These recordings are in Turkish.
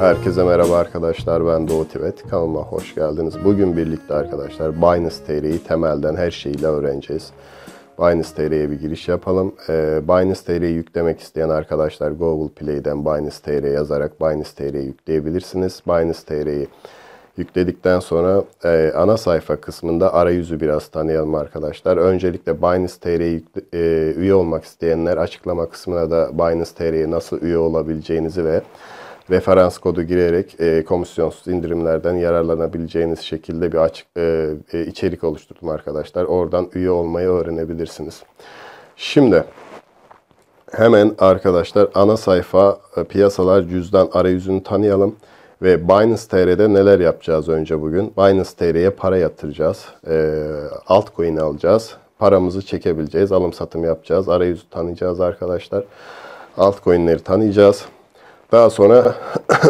Herkese merhaba arkadaşlar ben Doğu Tibet. Kanalıma hoş geldiniz. Bugün birlikte arkadaşlar Binance TR'yi temelden her şeyiyle öğreneceğiz. Binance TR'ye bir giriş yapalım. Ee, Binance TR'yi yüklemek isteyen arkadaşlar Google Play'den Binance TR yazarak Binance TR'yi yükleyebilirsiniz. Binance TR'yi yükledikten sonra e, ana sayfa kısmında arayüzü biraz tanıyalım arkadaşlar. Öncelikle Binance TR'ye e, üye olmak isteyenler açıklama kısmına da Binance TR'ye nasıl üye olabileceğinizi ve referans kodu girerek e, komisyonsuz indirimlerden yararlanabileceğiniz şekilde bir açık e, e, içerik oluşturdum arkadaşlar. Oradan üye olmayı öğrenebilirsiniz. Şimdi hemen arkadaşlar ana sayfa e, piyasalar cüzdan arayüzünü tanıyalım. Ve Binance TR'de neler yapacağız önce bugün? Binance TR'ye para yatıracağız. E, altcoin alacağız. Paramızı çekebileceğiz. Alım satım yapacağız. Arayüzü tanıyacağız arkadaşlar. Altcoin'leri tanıyacağız. Daha sonra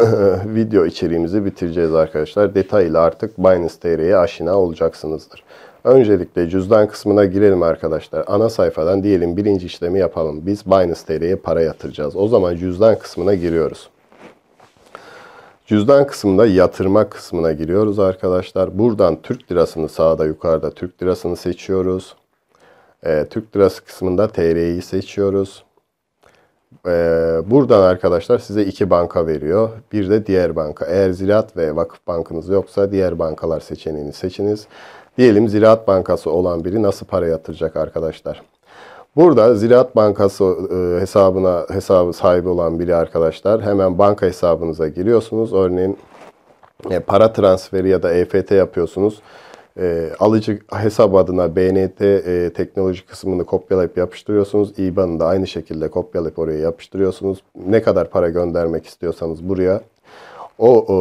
video içeriğimizi bitireceğiz arkadaşlar. Detaylı artık Binance TR'ye aşina olacaksınızdır. Öncelikle cüzdan kısmına girelim arkadaşlar. Ana sayfadan diyelim birinci işlemi yapalım. Biz Binance TR'ye para yatıracağız. O zaman cüzdan kısmına giriyoruz. Cüzdan kısmında yatırma kısmına giriyoruz arkadaşlar. Buradan Türk lirasını sağda yukarıda Türk lirasını seçiyoruz. Ee, Türk lirası kısmında TR'yi seçiyoruz. Ee, buradan arkadaşlar size iki banka veriyor. Bir de diğer banka. Eğer Ziraat ve Vakıf Bankınız yoksa diğer bankalar seçeneğini seçiniz. Diyelim Ziraat Bankası olan biri nasıl para yatıracak arkadaşlar? Burada Ziraat Bankası e, hesabına hesabı sahibi olan biri arkadaşlar hemen banka hesabınıza giriyorsunuz. Örneğin e, para transferi ya da EFT yapıyorsunuz e, alıcı hesap adına BNT e, teknoloji kısmını kopyalayıp yapıştırıyorsunuz. IBAN'ı da aynı şekilde kopyalayıp oraya yapıştırıyorsunuz. Ne kadar para göndermek istiyorsanız buraya o e,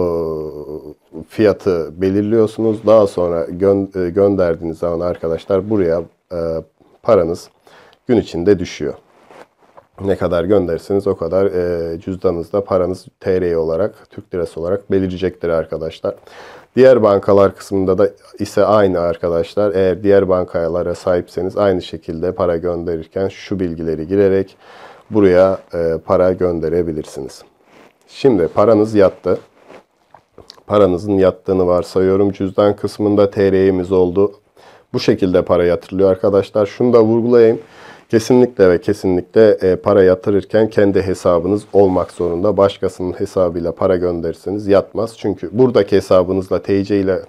fiyatı belirliyorsunuz. Daha sonra gö- e, gönderdiğiniz zaman arkadaşlar buraya e, paranız gün içinde düşüyor ne kadar gönderirseniz o kadar e, cüzdanınızda paranız TR olarak, Türk lirası olarak belirecektir arkadaşlar. Diğer bankalar kısmında da ise aynı arkadaşlar. Eğer diğer bankalara sahipseniz aynı şekilde para gönderirken şu bilgileri girerek buraya e, para gönderebilirsiniz. Şimdi paranız yattı. Paranızın yattığını varsayıyorum. Cüzdan kısmında TR'imiz oldu. Bu şekilde para yatırılıyor arkadaşlar. Şunu da vurgulayayım. Kesinlikle ve kesinlikle e, para yatırırken kendi hesabınız olmak zorunda. Başkasının hesabıyla para gönderirseniz yatmaz. Çünkü buradaki hesabınızla TC ile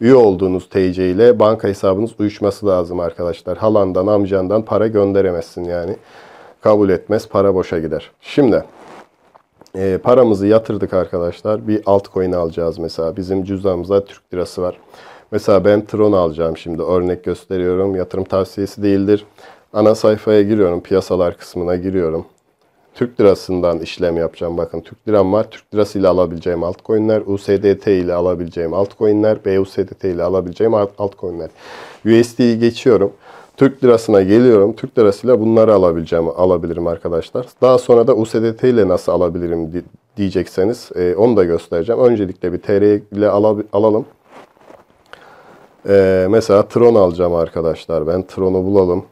üye olduğunuz TC ile banka hesabınız uyuşması lazım arkadaşlar. Halandan, amcandan para gönderemezsin yani. Kabul etmez, para boşa gider. Şimdi e, paramızı yatırdık arkadaşlar. Bir altcoin alacağız mesela. Bizim cüzdanımızda Türk lirası var. Mesela ben Tron alacağım şimdi örnek gösteriyorum. Yatırım tavsiyesi değildir. Ana sayfaya giriyorum, piyasalar kısmına giriyorum. Türk lirasından işlem yapacağım. Bakın Türk liram var. Türk lirası ile alabileceğim altcoin'ler, USDT ile alabileceğim altcoin'ler, BUSDT ile alabileceğim altcoin'ler. USD'yi geçiyorum. Türk lirasına geliyorum. Türk lirasıyla bunları alabileceğim, alabilirim arkadaşlar. Daha sonra da USDT ile nasıl alabilirim diyecekseniz e, onu da göstereceğim. Öncelikle bir TR ile alalım. E, mesela Tron alacağım arkadaşlar. Ben Tron'u bulalım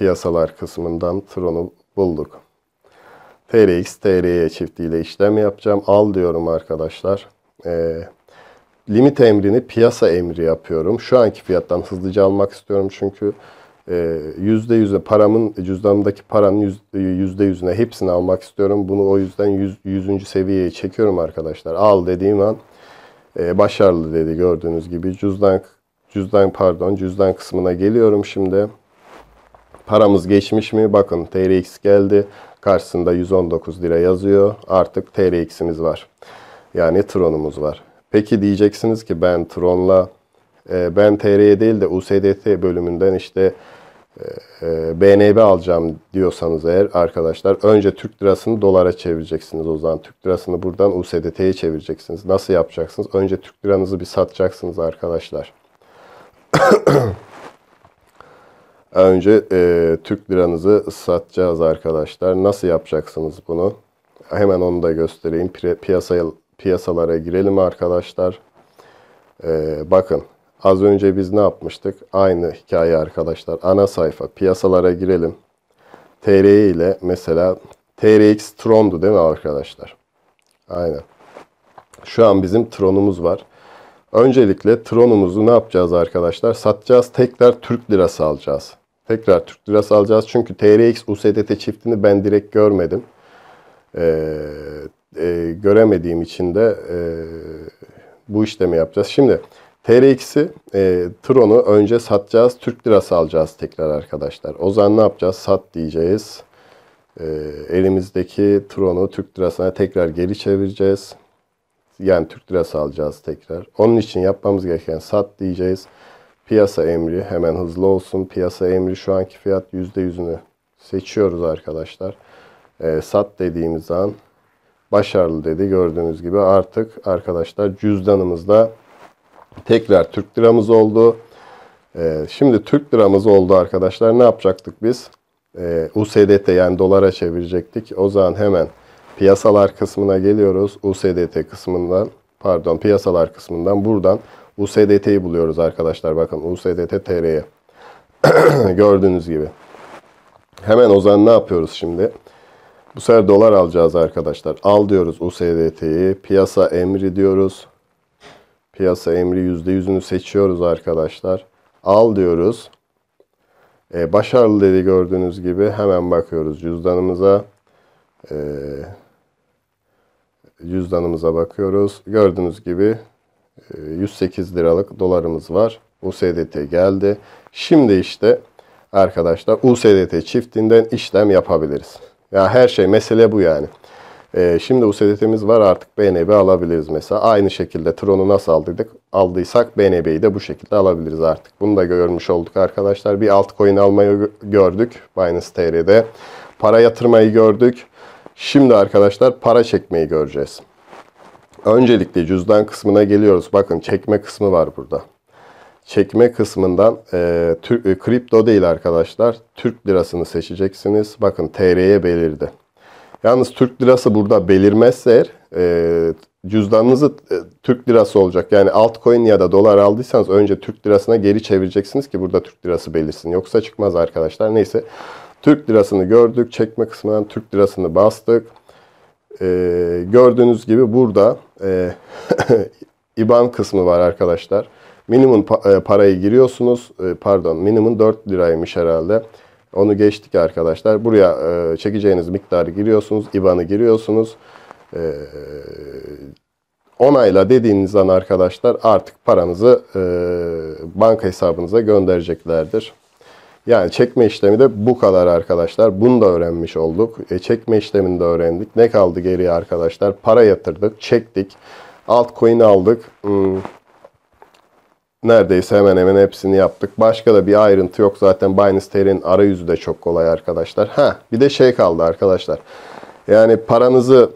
piyasalar kısmından Tron'u bulduk. TRX, TRY çiftliğiyle işlem yapacağım. Al diyorum arkadaşlar. Ee, limit emrini piyasa emri yapıyorum. Şu anki fiyattan hızlıca almak istiyorum çünkü e, yüzde yüze paramın cüzdanımdaki paranın yüzde yüzüne hepsini almak istiyorum. Bunu o yüzden yüz, yüzüncü seviyeye çekiyorum arkadaşlar. Al dediğim an e, başarılı dedi gördüğünüz gibi. Cüzdan cüzdan pardon cüzdan kısmına geliyorum şimdi. Paramız geçmiş mi? Bakın TRX geldi. Karşısında 119 lira yazıyor. Artık TRX'imiz var. Yani Tron'umuz var. Peki diyeceksiniz ki ben Tron'la e, ben TR'ye değil de USDT bölümünden işte BNB e, e, alacağım diyorsanız eğer arkadaşlar önce Türk lirasını dolara çevireceksiniz o zaman. Türk lirasını buradan USDT'ye çevireceksiniz. Nasıl yapacaksınız? Önce Türk liranızı bir satacaksınız arkadaşlar. Önce e, Türk liranızı satacağız arkadaşlar. Nasıl yapacaksınız bunu? Hemen onu da göstereyim. Piyasaya, piyasalara girelim arkadaşlar. E, bakın az önce biz ne yapmıştık? Aynı hikaye arkadaşlar. Ana sayfa piyasalara girelim. TR ile mesela TRX Tron'du değil mi arkadaşlar? Aynen. Şu an bizim Tron'umuz var. Öncelikle Tron'umuzu ne yapacağız arkadaşlar? Satacağız. Tekrar Türk lirası alacağız. Tekrar Türk Lirası alacağız. Çünkü TRX USDT çiftini ben direkt görmedim. Ee, e, göremediğim için de e, bu işlemi yapacağız. Şimdi TRX'i, e, Tron'u önce satacağız. Türk Lirası alacağız tekrar arkadaşlar. O zaman ne yapacağız? Sat diyeceğiz. E, elimizdeki Tron'u Türk Lirası'na tekrar geri çevireceğiz. Yani Türk Lirası alacağız tekrar. Onun için yapmamız gereken sat diyeceğiz piyasa emri hemen hızlı olsun. Piyasa emri şu anki fiyat %100'ünü seçiyoruz arkadaşlar. E, sat dediğimiz an başarılı dedi. Gördüğünüz gibi artık arkadaşlar cüzdanımızda tekrar Türk liramız oldu. E, şimdi Türk liramız oldu arkadaşlar. Ne yapacaktık biz? E, ee, USDT yani dolara çevirecektik. O zaman hemen piyasalar kısmına geliyoruz. USDT kısmından pardon piyasalar kısmından buradan USDT'yi buluyoruz arkadaşlar. Bakın USDT TR'ye. Gördüğünüz gibi. Hemen o zaman ne yapıyoruz şimdi? Bu sefer dolar alacağız arkadaşlar. Al diyoruz USDT'yi. Piyasa emri diyoruz. Piyasa emri %100'ünü seçiyoruz arkadaşlar. Al diyoruz. Ee, başarılı dedi gördüğünüz gibi. Hemen bakıyoruz cüzdanımıza. Ee, cüzdanımıza bakıyoruz. Gördüğünüz gibi 108 ee, liralık dolarımız var. USDT geldi. Şimdi işte arkadaşlar USDT çiftinden işlem yapabiliriz. Ya her şey mesele bu yani. Ee, şimdi USDT'miz var artık BNB alabiliriz mesela. Aynı şekilde Tron'u nasıl aldıydık? Aldıysak BNB'yi de bu şekilde alabiliriz artık. Bunu da görmüş olduk arkadaşlar. Bir altcoin almayı gördük Binance TR'de. Para yatırmayı gördük. Şimdi arkadaşlar para çekmeyi göreceğiz. Öncelikle cüzdan kısmına geliyoruz. Bakın çekme kısmı var burada. Çekme kısmından e, tür, e, kripto değil arkadaşlar. Türk lirasını seçeceksiniz. Bakın TR'ye belirdi. Yalnız Türk lirası burada belirmezse eğer e, cüzdanınızı e, Türk lirası olacak. Yani altcoin ya da dolar aldıysanız önce Türk lirasına geri çevireceksiniz ki burada Türk lirası belirsin. Yoksa çıkmaz arkadaşlar. Neyse Türk lirasını gördük. Çekme kısmından Türk lirasını bastık. E, gördüğünüz gibi burada e, IBAN kısmı var arkadaşlar. Minimum pa e, parayı giriyorsunuz. E, pardon minimum 4 liraymış herhalde. Onu geçtik arkadaşlar. Buraya e, çekeceğiniz miktarı giriyorsunuz. IBAN'ı giriyorsunuz. E, onayla dediğiniz an arkadaşlar artık paranızı e, banka hesabınıza göndereceklerdir. Yani çekme işlemi de bu kadar arkadaşlar. Bunu da öğrenmiş olduk. E, çekme işlemini de öğrendik. Ne kaldı geriye arkadaşlar? Para yatırdık, çektik. Altcoin aldık. Hmm. Neredeyse hemen hemen hepsini yaptık. Başka da bir ayrıntı yok. Zaten Binance TR'in arayüzü de çok kolay arkadaşlar. Ha bir de şey kaldı arkadaşlar. Yani paranızı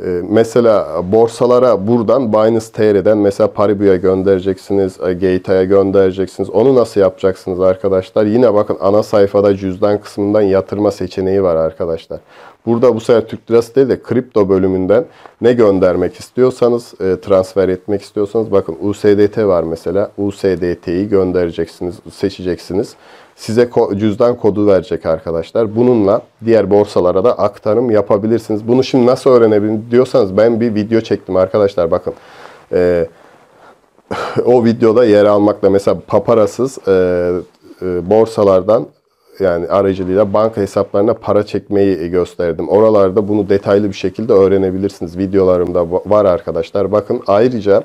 ee, mesela borsalara buradan Binance TR'den mesela Paribu'ya göndereceksiniz, e, Gate'a göndereceksiniz. Onu nasıl yapacaksınız arkadaşlar? Yine bakın ana sayfada cüzdan kısmından yatırma seçeneği var arkadaşlar. Burada bu sefer Türk Lirası değil de kripto bölümünden ne göndermek istiyorsanız, e, transfer etmek istiyorsanız bakın USDT var mesela. USDT'yi göndereceksiniz, seçeceksiniz size cüzdan kodu verecek arkadaşlar. Bununla diğer borsalara da aktarım yapabilirsiniz. Bunu şimdi nasıl öğrenebilirim diyorsanız ben bir video çektim arkadaşlar bakın. Ee, o videoda yer almakla mesela paparasız e, e, borsalardan yani aracılığıyla banka hesaplarına para çekmeyi gösterdim. Oralarda bunu detaylı bir şekilde öğrenebilirsiniz. Videolarımda var arkadaşlar. Bakın ayrıca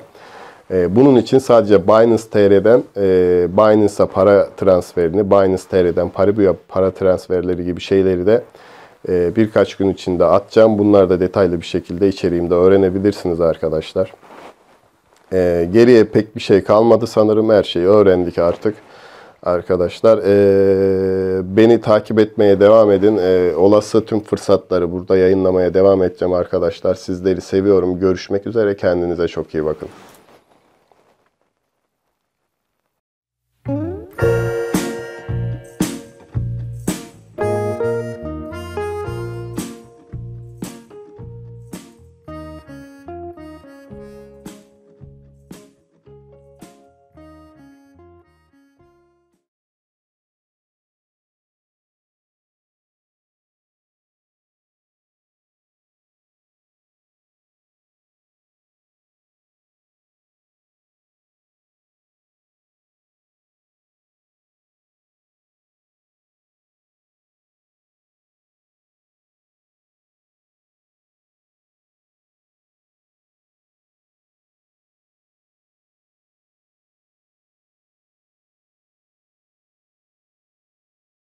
e, bunun için sadece Binance TR'den e, Binance'a para transferini, Binance TR'den Paribu'ya para transferleri gibi şeyleri de e, birkaç gün içinde atacağım. Bunlar da detaylı bir şekilde içeriğimde öğrenebilirsiniz arkadaşlar. Geriye pek bir şey kalmadı sanırım. Her şeyi öğrendik artık arkadaşlar. Beni takip etmeye devam edin. Olası tüm fırsatları burada yayınlamaya devam edeceğim arkadaşlar. Sizleri seviyorum. Görüşmek üzere. Kendinize çok iyi bakın.